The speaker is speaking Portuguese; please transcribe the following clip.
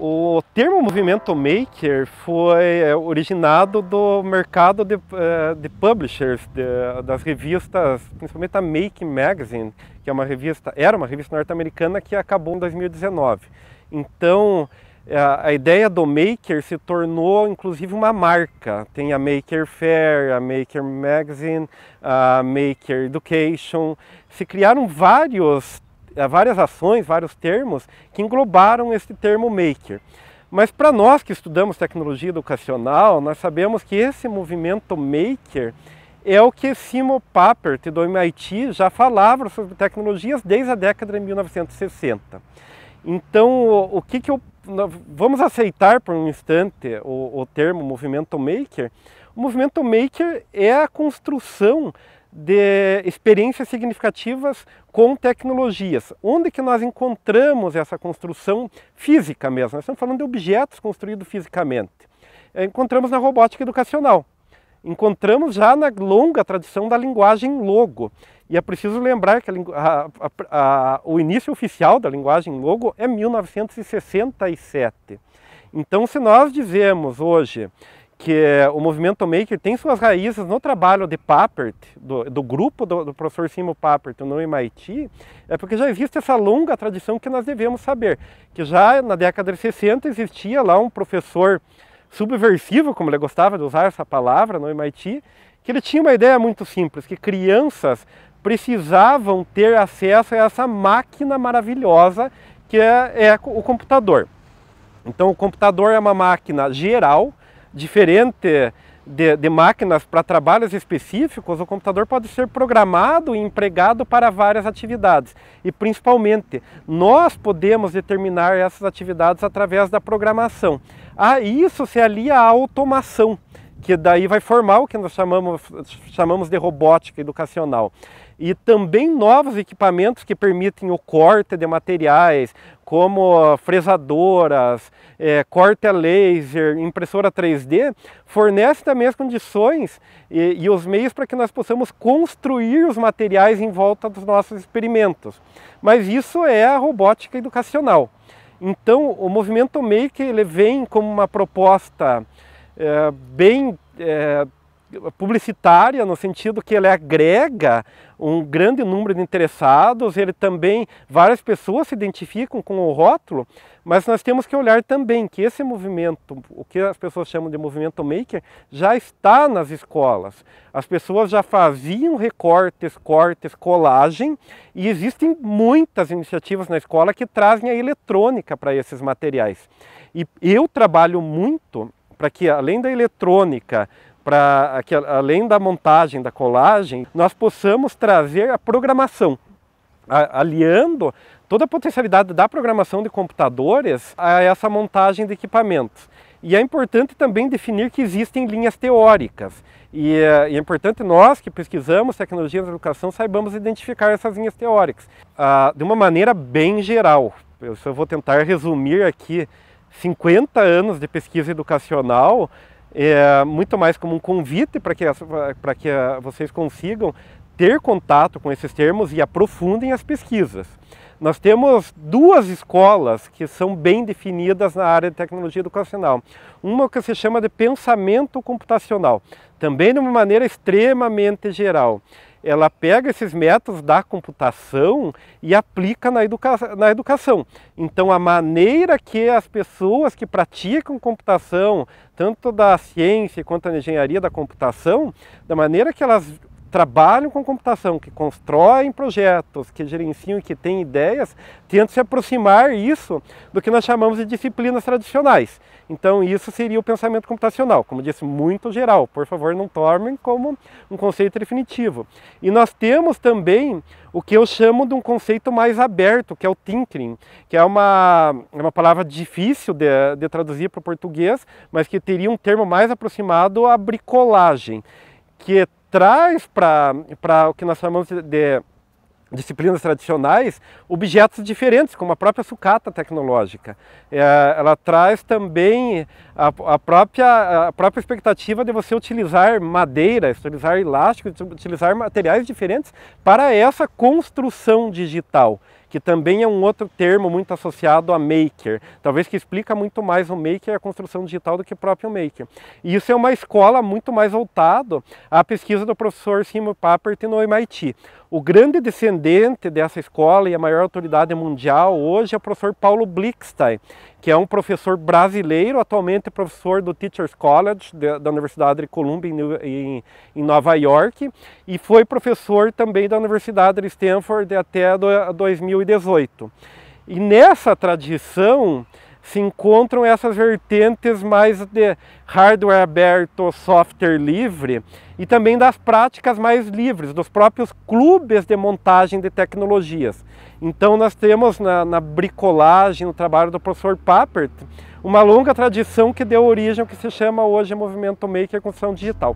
O termo movimento maker foi é, originado do mercado de, é, de publishers, de, das revistas, principalmente a Make Magazine, que é uma revista, era uma revista norte-americana que acabou em 2019. Então, é, a ideia do Maker se tornou inclusive uma marca. Tem a Maker Fair, a Maker Magazine, a Maker Education. Se criaram vários várias ações, vários termos que englobaram esse termo maker. Mas para nós que estudamos tecnologia educacional, nós sabemos que esse movimento maker é o que Simo Papert do MIT já falava sobre tecnologias desde a década de 1960. Então, o que, que eu vamos aceitar por um instante o, o termo movimento maker? O movimento maker é a construção de experiências significativas com tecnologias. Onde que nós encontramos essa construção física mesmo? Nós estamos falando de objetos construídos fisicamente. Eh, encontramos na robótica educacional. Encontramos já na longa tradição da linguagem logo. E é preciso lembrar que a, a, a, o início oficial da linguagem logo é 1967. Então, se nós dizemos hoje que é, o movimento maker tem suas raízes no trabalho de Papert, do, do grupo do, do, professor Simo Papert no MIT, é porque já existe essa longa tradição que nós devemos saber, que já na década de 60 existia lá um professor subversivo, como ele gostava de usar essa palavra no MIT, que ele tinha uma ideia muito simples, que crianças precisavam ter acesso a essa máquina maravilhosa que é, é o computador. Então o computador é uma máquina geral, diferente de, de máquinas para trabalhos específicos, o computador pode ser programado e empregado para várias atividades. E principalmente, nós podemos determinar essas atividades através da programação. A ah, isso se alia a automação que daí vai formar o que nós chamamos, chamamos de robótica educacional. E também novos equipamentos que permitem o corte de materiais, como fresadoras, é, corte a laser, impressora 3D, fornece também as condições e, e os meios para que nós possamos construir os materiais em volta dos nossos experimentos. Mas isso é a robótica educacional. Então, o movimento Make ele vem como uma proposta é, bem é, publicitária, no sentido que ele agrega um grande número de interessados, ele também, várias pessoas se identificam com o rótulo, mas nós temos que olhar também que esse movimento, o que as pessoas chamam de movimento maker, já está nas escolas. As pessoas já faziam recortes, cortes, colagem, e existem muitas iniciativas na escola que trazem a eletrônica para esses materiais. E eu trabalho muito para que além da eletrônica, para que além da montagem, da colagem, nós possamos trazer a programação, aliando toda a potencialidade da programação de computadores a essa montagem de equipamentos. E é importante também definir que existem linhas teóricas. Eh, e é, importante nós que pesquisamos tecnologias da educação saibamos identificar essas linhas teóricas ah, de uma maneira bem geral. Eu só vou tentar resumir aqui 50 anos de pesquisa educacional, é, muito mais como um convite para que, pra que ah, vocês consigam ter contato com esses termos e aprofundem as pesquisas. Nós temos duas escolas que são bem definidas na área de tecnologia educacional. Uma que se chama de pensamento computacional, também de uma maneira extremamente geral ela pega esses métodos da computação e aplica na, educa na educação. Então, a maneira que as pessoas que praticam computação, tanto da ciência quanto da engenharia da computação, da maneira que elas trabalham com computação, que constroem projetos, que gerenciam e que têm ideias, tentam se aproximar isso do que nós chamamos de disciplinas tradicionais. Então, isso seria o pensamento computacional, como disse, muito geral. Por favor, não tomem como um conceito definitivo. E nós temos também o que eu chamo de um conceito mais aberto, que é o tinkering, que é uma, é uma palavra difícil de, de traduzir para o português, mas que teria um termo mais aproximado à bricolagem que traz para o que nós chamamos de disciplinas tradicionais objetos diferentes, como a própria sucata tecnológica. É, ela traz também a, a, própria, a própria expectativa de você utilizar madeira, utilizar elástico, utilizar materiais diferentes para essa construção digital que também é um outro termo muito associado a maker, talvez que explica muito mais o maker e a construção digital do que o próprio maker. E isso é uma escola muito mais voltado à pesquisa do professor Simon Papert no MIT. O grande descendente dessa escola e a maior autoridade mundial hoje é o professor Paulo Blickstein, que é um professor brasileiro, atualmente professor do Teachers College da Universidade de Columbia em Nova York e foi professor também da Universidade de Stanford até 2000 2018. E nessa tradição se encontram essas vertentes mais de hardware aberto, software livre e também das práticas mais livres, dos próprios clubes de montagem de tecnologias. Então nós temos na, na bricolagem, no trabalho do professor Papert, uma longa tradição que deu origem ao que se chama hoje movimento maker com som digital.